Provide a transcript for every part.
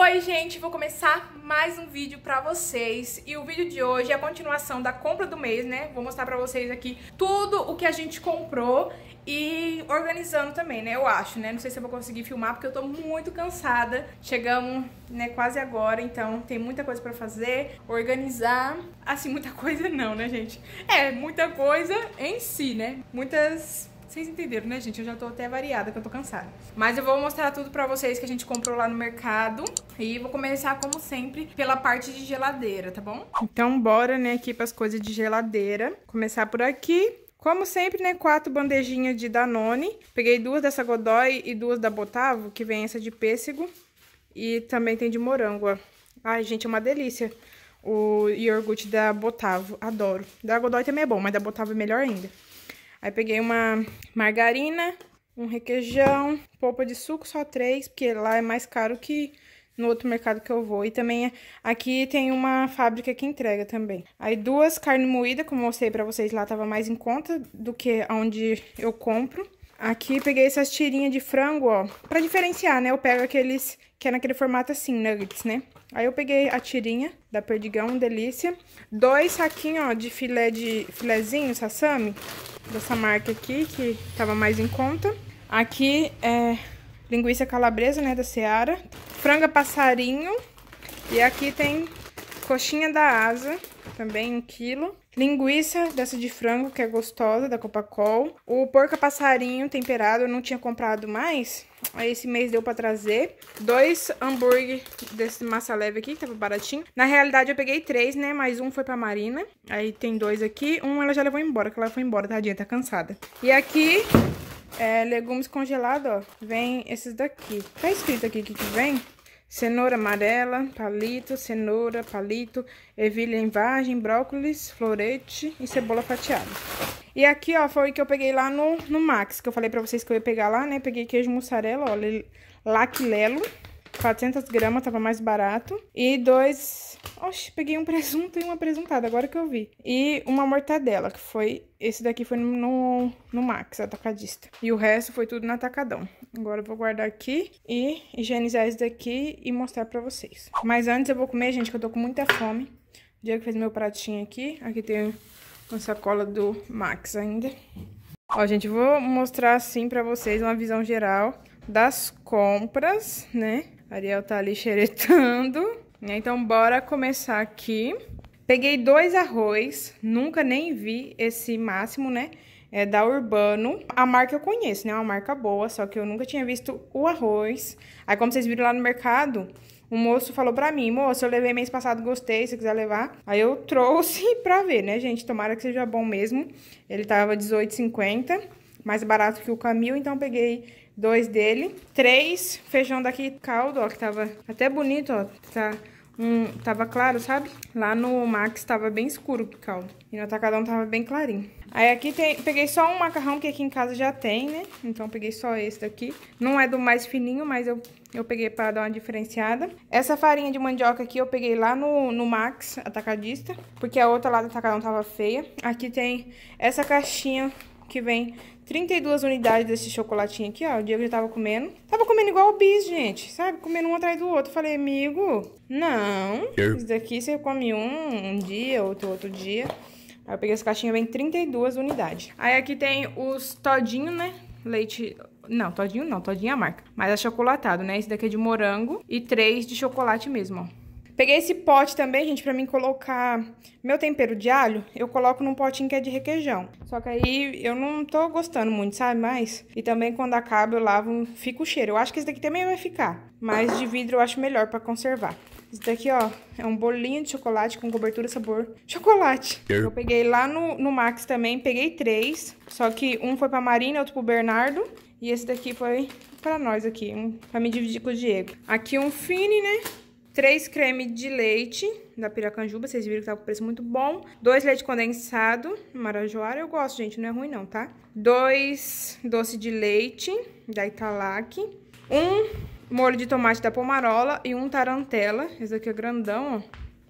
Oi gente, vou começar mais um vídeo pra vocês e o vídeo de hoje é a continuação da compra do mês, né? Vou mostrar pra vocês aqui tudo o que a gente comprou e organizando também, né? Eu acho, né? Não sei se eu vou conseguir filmar porque eu tô muito cansada. Chegamos, né, quase agora, então tem muita coisa pra fazer, organizar. Assim, muita coisa não, né, gente? É, muita coisa em si, né? Muitas vocês entenderam, né, gente? Eu já tô até variada, que eu tô cansada. Mas eu vou mostrar tudo pra vocês que a gente comprou lá no mercado. E vou começar, como sempre, pela parte de geladeira, tá bom? Então, bora, né, aqui pras coisas de geladeira. Começar por aqui. Como sempre, né, quatro bandejinhas de Danone. Peguei duas dessa Godoy e duas da Botavo, que vem essa de pêssego. E também tem de morango, ó. Ai, gente, é uma delícia o iogurte da Botavo. Adoro. Da Godoy também é bom, mas da Botavo é melhor ainda. Aí peguei uma margarina, um requeijão, polpa de suco, só três, porque lá é mais caro que no outro mercado que eu vou. E também aqui tem uma fábrica que entrega também. Aí duas carne moída, como eu mostrei pra vocês lá, tava mais em conta do que onde eu compro. Aqui peguei essas tirinhas de frango, ó. Pra diferenciar, né? Eu pego aqueles que é naquele formato assim, nuggets, né? Aí eu peguei a tirinha da Perdigão, delícia. Dois saquinhos, ó, de filé de... filézinho, sassami. Dessa marca aqui, que tava mais em conta. Aqui é linguiça calabresa, né, da Seara. Franga passarinho. E aqui tem coxinha da asa, também um quilo. Linguiça dessa de frango, que é gostosa, da Copacol. O porca passarinho temperado eu não tinha comprado mais. Aí esse mês deu pra trazer. Dois hambúrguer desse massa leve aqui, que tava baratinho. Na realidade eu peguei três, né? Mas um foi pra Marina. Aí tem dois aqui. Um ela já levou embora, que ela foi embora, tadinha, tá cansada. E aqui é, legumes congelados, ó. Vem esses daqui. Tá escrito aqui o que, que vem? cenoura amarela, palito, cenoura, palito, ervilha em vagem, brócolis, florete e cebola fatiada. E aqui, ó, foi o que eu peguei lá no, no Max, que eu falei pra vocês que eu ia pegar lá, né? Peguei queijo mussarela, ó, laquilelo. 400 gramas, tava mais barato. E dois... Oxe, peguei um presunto e uma presuntada, agora que eu vi. E uma mortadela, que foi... Esse daqui foi no, no Max, atacadista. E o resto foi tudo no atacadão. Agora eu vou guardar aqui e higienizar esse daqui e mostrar pra vocês. Mas antes eu vou comer, gente, que eu tô com muita fome. O Diego fez meu pratinho aqui. Aqui tem uma sacola do Max ainda. Ó, gente, vou mostrar assim pra vocês uma visão geral das compras, né? Ariel tá ali xeretando. Né? Então, bora começar aqui. Peguei dois arroz, nunca nem vi esse máximo, né? É da Urbano. A marca eu conheço, né? É uma marca boa, só que eu nunca tinha visto o arroz. Aí, como vocês viram lá no mercado, o moço falou pra mim, moço, eu levei mês passado, gostei, se quiser levar. Aí eu trouxe pra ver, né, gente? Tomara que seja bom mesmo. Ele tava R$18,50, mais barato que o Camil, então peguei dois dele. Três, feijão daqui caldo, ó, que tava até bonito, ó, tá... Um, tava claro, sabe? Lá no Max tava bem escuro o caldo. E no Atacadão tava bem clarinho. Aí aqui tem, peguei só um macarrão que aqui em casa já tem, né? Então peguei só esse daqui. Não é do mais fininho, mas eu, eu peguei pra dar uma diferenciada. Essa farinha de mandioca aqui eu peguei lá no, no Max, atacadista. Porque a outra lá do Atacadão tava feia. Aqui tem essa caixinha que vem 32 unidades desse chocolatinho aqui, ó. O Diego já tava comendo. Tava comendo igual o bis, gente. Sabe? Comendo um atrás do outro. Falei, amigo, não. Isso daqui você come um, um dia, outro outro dia. Aí eu peguei essa caixinha, vem 32 unidades. Aí aqui tem os todinho, né? Leite... Não, todinho não, todinho é a marca. Mas é chocolatado, né? Esse daqui é de morango e três de chocolate mesmo, ó. Peguei esse pote também, gente, pra mim colocar meu tempero de alho. Eu coloco num potinho que é de requeijão. Só que aí eu não tô gostando muito, sabe? Mas... E também quando acaba eu lavo, fica o cheiro. Eu acho que esse daqui também vai ficar. Mas de vidro eu acho melhor pra conservar. Esse daqui, ó, é um bolinho de chocolate com cobertura sabor chocolate. Eu peguei lá no, no Max também, peguei três. Só que um foi pra Marina, outro pro Bernardo. E esse daqui foi pra nós aqui, um, pra me dividir com o Diego. Aqui um fine, né? 3 creme de leite da Piracanjuba, vocês viram que tá com preço muito bom. 2 leite condensado, marajoara, eu gosto, gente, não é ruim não, tá? 2 doce de leite da Italac. 1 um molho de tomate da Pomarola e 1 um tarantela. Esse aqui é grandão,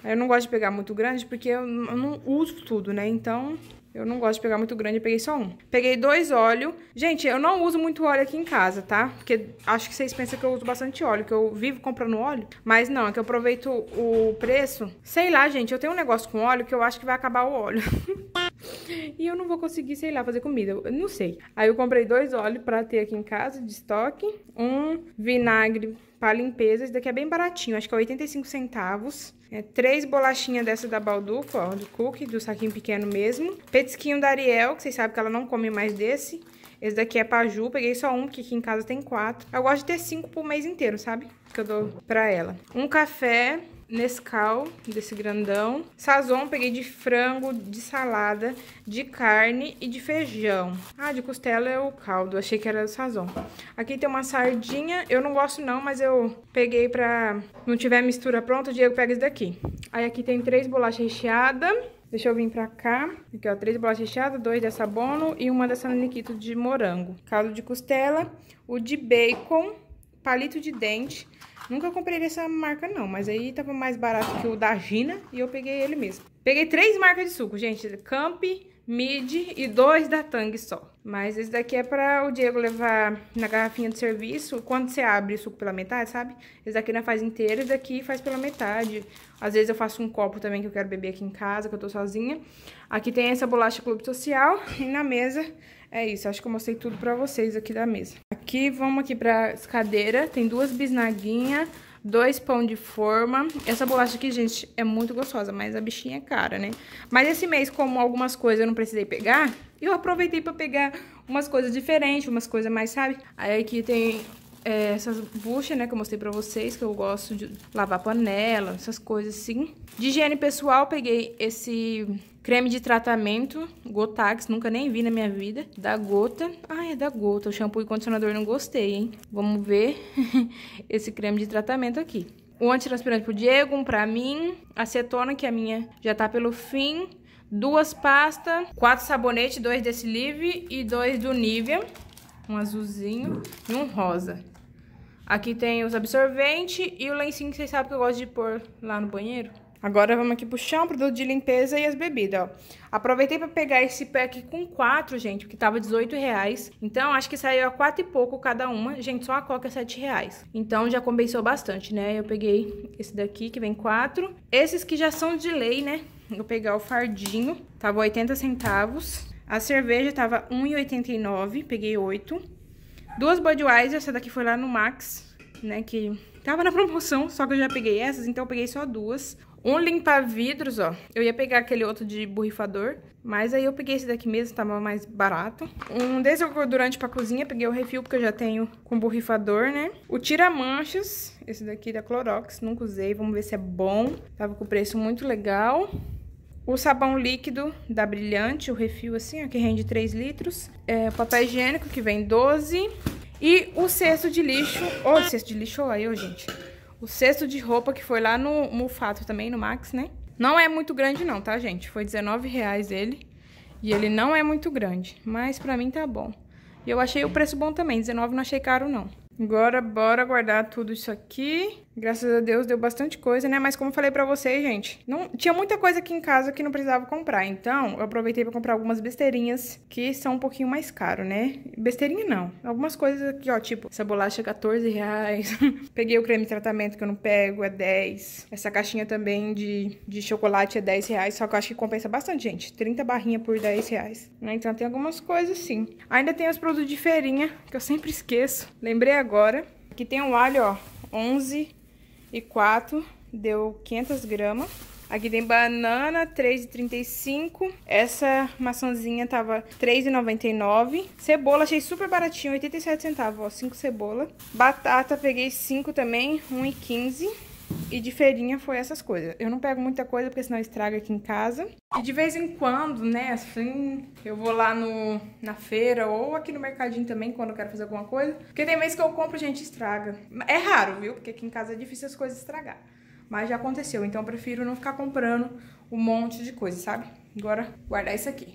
ó. Eu não gosto de pegar muito grande porque eu não uso tudo, né? Então, eu não gosto de pegar muito grande, eu peguei só um. Peguei dois óleos. Gente, eu não uso muito óleo aqui em casa, tá? Porque acho que vocês pensam que eu uso bastante óleo, que eu vivo comprando óleo. Mas não, é que eu aproveito o preço. Sei lá, gente, eu tenho um negócio com óleo que eu acho que vai acabar o óleo. e eu não vou conseguir, sei lá, fazer comida. Eu não sei. Aí eu comprei dois óleos pra ter aqui em casa de estoque. Um vinagre para limpeza. Esse daqui é bem baratinho, acho que é 85 centavos. É três bolachinhas dessa da Balduco, ó, do cookie, do saquinho pequeno mesmo. Petisquinho da Ariel, que vocês sabem que ela não come mais desse. Esse daqui é paju, peguei só um, porque aqui em casa tem quatro. Eu gosto de ter cinco por mês inteiro, sabe? Que eu dou pra ela. Um café, Nescau, desse grandão. Sazon peguei de frango, de salada, de carne e de feijão. Ah, de costela é o caldo, achei que era o Sazon. Aqui tem uma sardinha, eu não gosto não, mas eu peguei pra... Não tiver mistura pronta, o Diego pega isso daqui. Aí aqui tem três bolachas recheadas. Deixa eu vir pra cá. Aqui, ó, três bolachas recheadas, dois dessa Bono e uma dessa Nikito de morango. Caldo de costela, o de bacon palito de dente. Nunca comprei essa marca não, mas aí tava mais barato que o da Gina e eu peguei ele mesmo. Peguei três marcas de suco, gente. Camp, mid e dois da Tang só. Mas esse daqui é para o Diego levar na garrafinha de serviço. Quando você abre o suco pela metade, sabe? Esse daqui não é faz inteiro, esse daqui faz pela metade. Às vezes eu faço um copo também que eu quero beber aqui em casa, que eu tô sozinha. Aqui tem essa bolacha Clube Social e na mesa é isso. Acho que eu mostrei tudo pra vocês aqui da mesa. Aqui, vamos aqui pra cadeira. Tem duas bisnaguinhas dois pão de forma. Essa bolacha aqui, gente, é muito gostosa, mas a bichinha é cara, né? Mas esse mês, como algumas coisas eu não precisei pegar, eu aproveitei pra pegar umas coisas diferentes, umas coisas mais, sabe? Aí aqui tem é, essas buchas, né, que eu mostrei pra vocês, que eu gosto de lavar panela, essas coisas assim. De higiene pessoal, peguei esse Creme de tratamento, Gotax, nunca nem vi na minha vida. Da Gota. Ai, ah, é da Gota. O shampoo e condicionador não gostei, hein? Vamos ver esse creme de tratamento aqui. O antitranspirante pro Diego, um pra mim. Acetona, que é a minha já tá pelo fim. Duas pastas, quatro sabonetes, dois desse Live e dois do Nivea. Um azulzinho e um rosa. Aqui tem os absorventes e o lencinho que vocês sabem que eu gosto de pôr lá no banheiro. Agora vamos aqui pro chão, produto de limpeza e as bebidas, ó. Aproveitei para pegar esse pack com quatro, gente, que tava 18 reais. Então, acho que saiu a quatro e pouco cada uma. Gente, só a coca é 7 reais. Então, já compensou bastante, né? Eu peguei esse daqui, que vem quatro. Esses que já são de lei, né? Vou pegar o fardinho, tava 80 centavos. A cerveja tava 1,89, peguei oito. Duas Budweiser, essa daqui foi lá no Max, né, que tava na promoção, só que eu já peguei essas, então eu peguei só duas. Um limpar vidros, ó. Eu ia pegar aquele outro de borrifador, mas aí eu peguei esse daqui mesmo, tava mais barato. Um desengordurante pra cozinha, peguei o refil porque eu já tenho com borrifador, né? O tira-manchas, esse daqui da Clorox, nunca usei, vamos ver se é bom. Tava com preço muito legal. O sabão líquido da Brilhante, o refil assim, ó, que rende 3 litros. É, papel higiênico, que vem 12. E o cesto de lixo... Ô, oh, cesto de lixo, olha eu, gente. O cesto de roupa que foi lá no Mufato também, no Max, né? Não é muito grande não, tá, gente? Foi R$19,00 ele. E ele não é muito grande, mas pra mim tá bom. E eu achei o preço bom também, R$19,00 não achei caro não. Agora bora guardar tudo isso aqui. Graças a Deus deu bastante coisa, né? Mas como eu falei para vocês, gente, não tinha muita coisa aqui em casa que não precisava comprar. Então, eu aproveitei para comprar algumas besteirinhas que são um pouquinho mais caro, né? Besteirinha não. Algumas coisas aqui, ó, tipo, essa bolacha é 14 reais. Peguei o creme de tratamento que eu não pego, é 10. Essa caixinha também de, de chocolate é 10 reais, só que eu acho que compensa bastante, gente. 30 barrinha por 10 reais. Né? Então tem algumas coisas sim. Ainda tem os produtos de feirinha, que eu sempre esqueço. Lembrei agora. Aqui tem o um alho, ó, 11 e 4 deu 500 gramas. Aqui tem banana, 3,35. Essa maçãzinha tava 3,99. Cebola achei super baratinho, 87 centavos, ó, 5 cebola. Batata peguei 5 também, 1,15. E de feirinha foi essas coisas. Eu não pego muita coisa porque senão estraga aqui em casa. E de vez em quando, né, assim, eu vou lá no, na feira ou aqui no mercadinho também quando eu quero fazer alguma coisa. Porque tem vezes que eu compro, e gente, estraga. É raro, viu? Porque aqui em casa é difícil as coisas estragar. Mas já aconteceu, então eu prefiro não ficar comprando um monte de coisa, sabe? Agora, guardar isso aqui.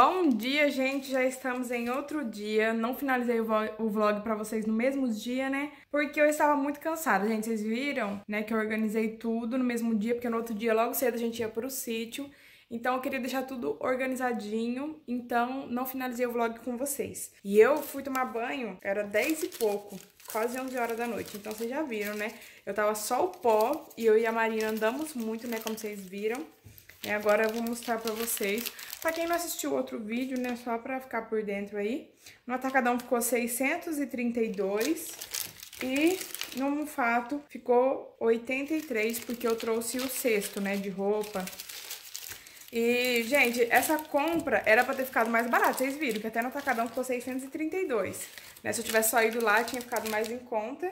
Bom dia, gente. Já estamos em outro dia. Não finalizei o vlog para vocês no mesmo dia, né? Porque eu estava muito cansada, gente. Vocês viram, né, que eu organizei tudo no mesmo dia, porque no outro dia logo cedo a gente ia para o sítio. Então eu queria deixar tudo organizadinho, então não finalizei o vlog com vocês. E eu fui tomar banho, era 10 e pouco, quase 11 horas da noite. Então vocês já viram, né? Eu tava só o pó e eu e a Marina andamos muito, né, como vocês viram. E agora eu vou mostrar pra vocês Pra quem não assistiu outro vídeo, né, só pra ficar por dentro aí, no atacadão ficou 632 e no mufato ficou 83, porque eu trouxe o cesto, né, de roupa. E, gente, essa compra era pra ter ficado mais barato, vocês viram, que até no atacadão ficou 632, né, se eu tivesse só ido lá tinha ficado mais em conta.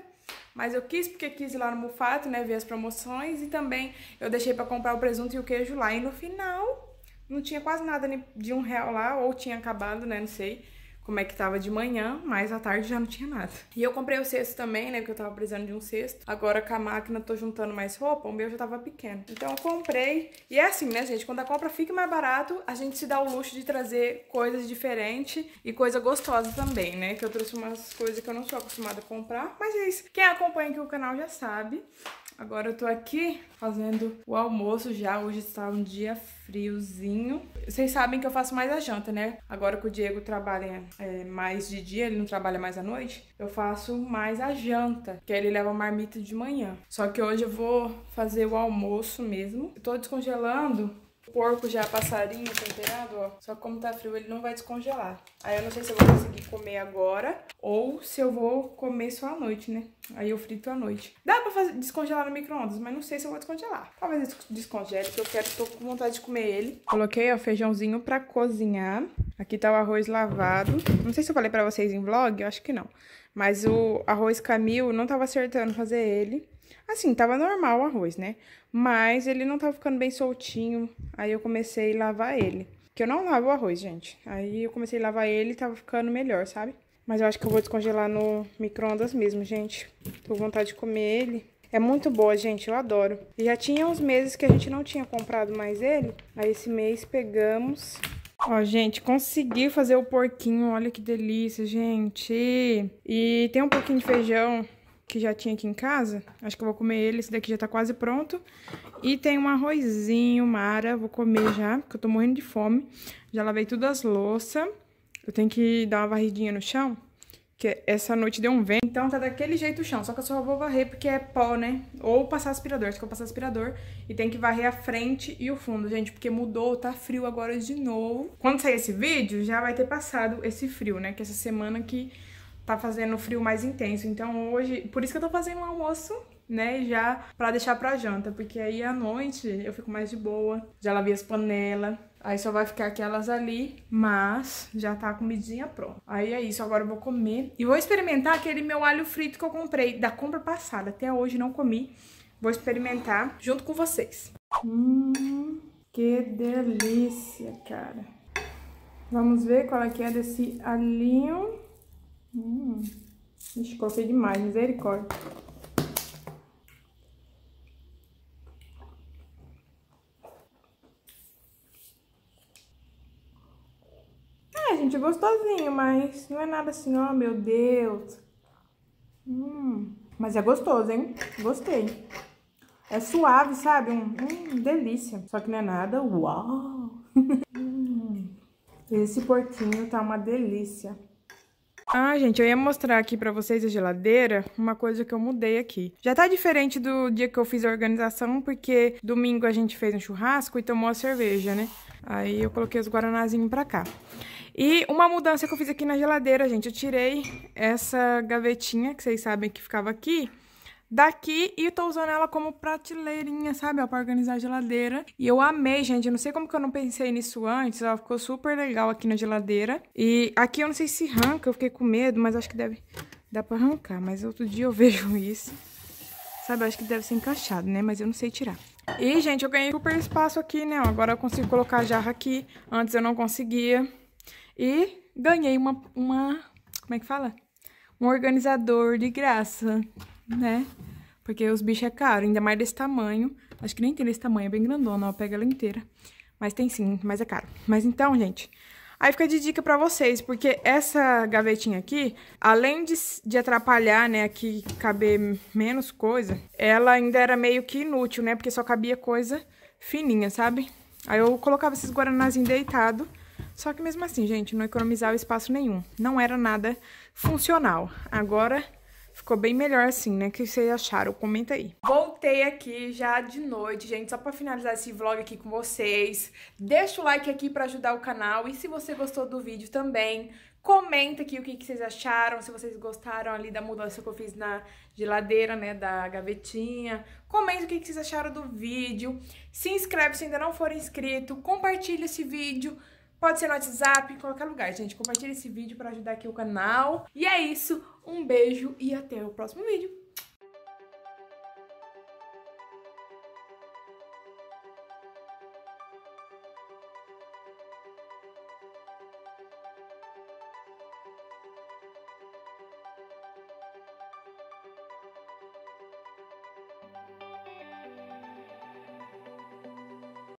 Mas eu quis porque quis ir lá no Mufato, né, ver as promoções e também eu deixei pra comprar o presunto e o queijo lá. E no final, não tinha quase nada de um real lá, ou tinha acabado, né? Não sei como é que tava de manhã, mas à tarde já não tinha nada. E eu comprei o cesto também, né, porque eu tava precisando de um cesto. Agora com a máquina tô juntando mais roupa, o meu já tava pequeno. Então eu comprei. E é assim, né, gente, quando a compra fica mais barato, a gente se dá o luxo de trazer coisas diferentes e coisa gostosa também, né? Que eu trouxe umas coisas que eu não sou acostumada a comprar, mas é isso. Quem acompanha aqui o canal já sabe Agora eu tô aqui fazendo o almoço já. Hoje está um dia friozinho. Vocês sabem que eu faço mais a janta, né? Agora que o Diego trabalha é, mais de dia, ele não trabalha mais à noite, eu faço mais a janta, que aí ele leva marmita de manhã. Só que hoje eu vou fazer o almoço mesmo. Eu tô descongelando porco já é passarinho temperado, ó. Só que como tá frio, ele não vai descongelar. Aí eu não sei se eu vou conseguir comer agora ou se eu vou comer só à noite, né? Aí eu frito à noite. Dá pra fazer, descongelar no micro-ondas, mas não sei se eu vou descongelar. Talvez eu descongele, porque eu quero, tô com vontade de comer ele. Coloquei, ó, feijãozinho pra cozinhar. Aqui tá o arroz lavado. Não sei se eu falei pra vocês em vlog, eu acho que não. Mas o arroz Camil, não tava acertando fazer ele. Assim, tava normal o arroz, né? Mas ele não tava ficando bem soltinho. Aí eu comecei a lavar ele. Que eu não lavo o arroz, gente. Aí eu comecei a lavar ele e tava ficando melhor, sabe? Mas eu acho que eu vou descongelar no micro-ondas mesmo, gente. Tô com vontade de comer ele. É muito boa, gente, eu adoro. E já tinha uns meses que a gente não tinha comprado mais ele. Aí esse mês pegamos. Ó, gente, consegui fazer o porquinho, olha que delícia, gente. E tem um pouquinho de feijão que já tinha aqui em casa. Acho que eu vou comer ele, esse daqui já tá quase pronto. E tem um arrozinho, Mara, vou comer já, porque eu tô morrendo de fome. Já lavei tudo as louças. Eu tenho que dar uma varridinha no chão, que essa noite deu um vento. Então tá daquele jeito o chão, só que eu só vou varrer porque é pó, né? Ou passar aspirador, acho que eu vou passar aspirador. E tem que varrer a frente e o fundo, gente, porque mudou, tá frio agora de novo. Quando sair esse vídeo, já vai ter passado esse frio, né? Que essa semana que... Aqui tá fazendo frio mais intenso. Então hoje, por isso que eu tô fazendo um almoço, né, já para deixar para janta, porque aí à noite eu fico mais de boa. Já lavei as panelas, aí só vai ficar aquelas ali, mas já tá a comidinha pronta. Aí é isso, agora eu vou comer e vou experimentar aquele meu alho frito que eu comprei da compra passada, até hoje não comi. Vou experimentar junto com vocês. Hum, que delícia, cara. Vamos ver qual é que é desse alinho. Hum, escorpia demais, misericórdia. Ah, é, gente, gostosinho, mas não é nada assim, ó, oh, meu Deus. Hum, mas é gostoso, hein? Gostei. É suave, sabe? Um, hum, delícia. Só que não é nada. Uau! Hum, esse porquinho tá uma delícia. Ah, gente, eu ia mostrar aqui pra vocês a geladeira, uma coisa que eu mudei aqui. Já tá diferente do dia que eu fiz a organização, porque domingo a gente fez um churrasco e tomou a cerveja, né? Aí eu coloquei os guaranazinhos pra cá. E uma mudança que eu fiz aqui na geladeira, gente, eu tirei essa gavetinha, que vocês sabem que ficava aqui, daqui e tô usando ela como prateleirinha, sabe? Ó, pra organizar a geladeira. E eu amei, gente. Eu não sei como que eu não pensei nisso antes. Ela ficou super legal aqui na geladeira. E aqui eu não sei se arranca, eu fiquei com medo, mas acho que deve... dar pra arrancar, mas outro dia eu vejo isso. Sabe, acho que deve ser encaixado, né? Mas eu não sei tirar. E, gente, eu ganhei super espaço aqui, né? Agora eu consigo colocar a jarra aqui. Antes eu não conseguia. E ganhei uma... uma... Como é que fala? Um organizador de graça né? Porque os bichos é caro, ainda mais desse tamanho. Acho que nem tem desse tamanho, é bem grandona, ó, pega ela inteira. Mas tem sim, mas é caro. Mas então, gente, aí fica de dica pra vocês, porque essa gavetinha aqui, além de, de atrapalhar, né, aqui caber menos coisa, ela ainda era meio que inútil, né, porque só cabia coisa fininha, sabe? Aí eu colocava esses guaranazinhos deitado, só que mesmo assim, gente, não economizava espaço nenhum. Não era nada funcional. Agora Ficou bem melhor assim, né? O que vocês acharam? Comenta aí. Voltei aqui já de noite, gente, só pra finalizar esse vlog aqui com vocês. Deixa o like aqui pra ajudar o canal e se você gostou do vídeo também, comenta aqui o que, que vocês acharam, se vocês gostaram ali da mudança que eu fiz na geladeira, né, da gavetinha. Comenta o que, que vocês acharam do vídeo. Se inscreve se ainda não for inscrito, compartilha esse vídeo. Pode ser no WhatsApp, em qualquer lugar, gente. Compartilha esse vídeo para ajudar aqui o canal. E é isso. Um beijo e até o próximo vídeo.